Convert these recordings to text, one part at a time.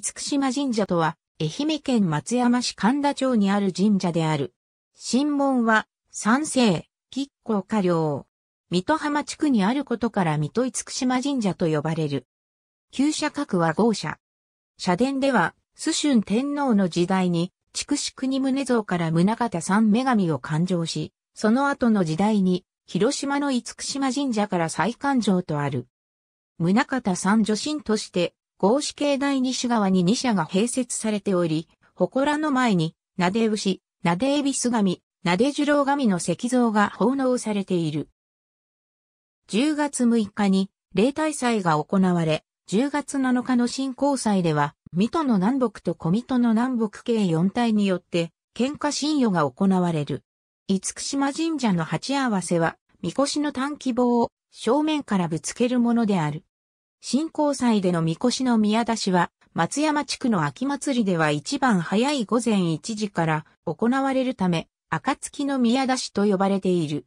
厳島神社とは、愛媛県松山市神田町にある神社である。神門は、三世、吉光家領。水戸浜地区にあることから水戸厳島神社と呼ばれる。旧社格は豪社。社殿では、須春天皇の時代に、筑紫国宗像から宗方三女神を勘定し、その後の時代に、広島の厳島神社から再勘定とある。宗方三女神として、合子系第二種側に2社が併設されており、祠の前に、なで牛、なで恵比寿神、なで十郎神の石像が奉納されている。10月6日に、例大祭が行われ、10月7日の新興祭では、水戸の南北と小水戸の南北系4体によって、喧嘩信与が行われる。厳島神社の鉢合わせは、みこしの短希望を正面からぶつけるものである。新高祭でのみこしの宮出しは、松山地区の秋祭りでは一番早い午前1時から行われるため、暁の宮出しと呼ばれている。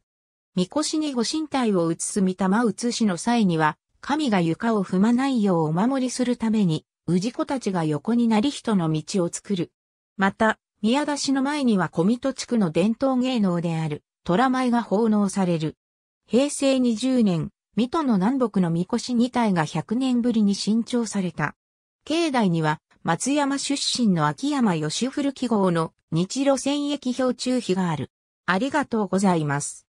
みこしにご神体を移す御霊移しの際には、神が床を踏まないようお守りするために、氏子たちが横になり人の道を作る。また、宮出しの前には小水戸地区の伝統芸能である、虎舞が奉納される。平成20年、水戸の南北の神輿二体が100年ぶりに新調された。境内には、松山出身の秋山義古記号の日露戦役標中碑がある。ありがとうございます。